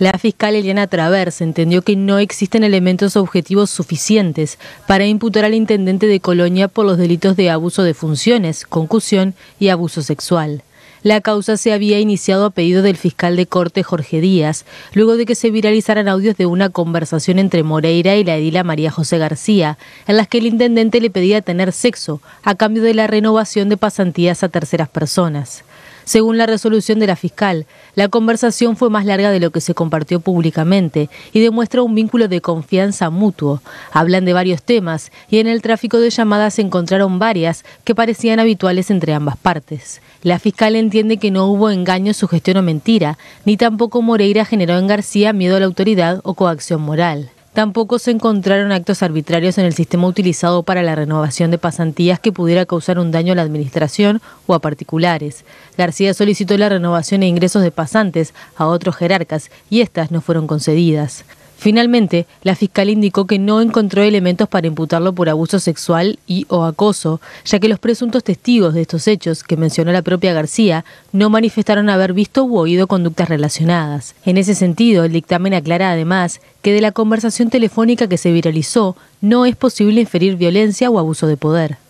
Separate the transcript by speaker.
Speaker 1: La fiscal Eliana Travers entendió que no existen elementos objetivos suficientes para imputar al intendente de Colonia por los delitos de abuso de funciones, concusión y abuso sexual. La causa se había iniciado a pedido del fiscal de corte Jorge Díaz, luego de que se viralizaran audios de una conversación entre Moreira y la edila María José García, en las que el intendente le pedía tener sexo a cambio de la renovación de pasantías a terceras personas. Según la resolución de la fiscal, la conversación fue más larga de lo que se compartió públicamente y demuestra un vínculo de confianza mutuo. Hablan de varios temas y en el tráfico de llamadas se encontraron varias que parecían habituales entre ambas partes. La fiscal entiende que no hubo engaño, sugestión o mentira, ni tampoco Moreira generó en García miedo a la autoridad o coacción moral. Tampoco se encontraron actos arbitrarios en el sistema utilizado para la renovación de pasantías que pudiera causar un daño a la administración o a particulares. García solicitó la renovación e ingresos de pasantes a otros jerarcas y estas no fueron concedidas. Finalmente, la fiscal indicó que no encontró elementos para imputarlo por abuso sexual y o acoso, ya que los presuntos testigos de estos hechos, que mencionó la propia García, no manifestaron haber visto u oído conductas relacionadas. En ese sentido, el dictamen aclara además que de la conversación telefónica que se viralizó no es posible inferir violencia o abuso de poder.